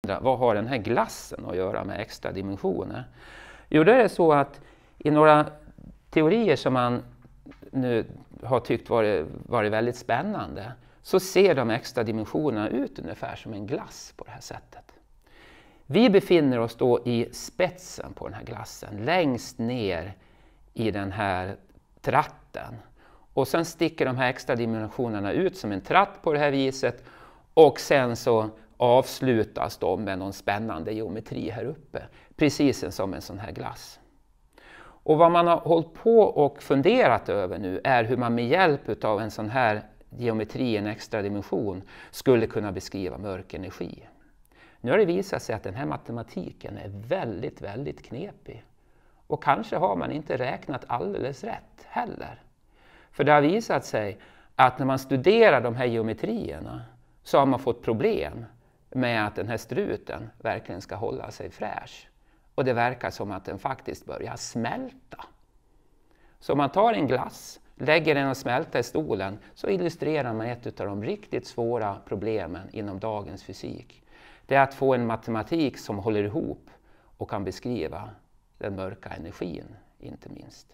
Vad har den här glassen att göra med extra dimensioner? Jo, det är så att i några teorier som man nu har tyckt varit, varit väldigt spännande så ser de extra dimensionerna ut ungefär som en glass på det här sättet. Vi befinner oss då i spetsen på den här glassen, längst ner i den här tratten. Och sen sticker de här extra dimensionerna ut som en tratt på det här viset och sen så avslutas då med någon spännande geometri här uppe. Precis som en sån här glass. Och vad man har hållit på och funderat över nu är hur man med hjälp av en sån här geometri, en extra dimension, skulle kunna beskriva mörk energi. Nu har det visat sig att den här matematiken är väldigt, väldigt knepig. Och kanske har man inte räknat alldeles rätt heller. För det har visat sig att när man studerar de här geometrierna så har man fått problem med att den här struten verkligen ska hålla sig fräsch. Och det verkar som att den faktiskt börjar smälta. Så om man tar en glass, lägger den och smälter i stolen, så illustrerar man ett av de riktigt svåra problemen inom dagens fysik. Det är att få en matematik som håller ihop och kan beskriva den mörka energin, inte minst.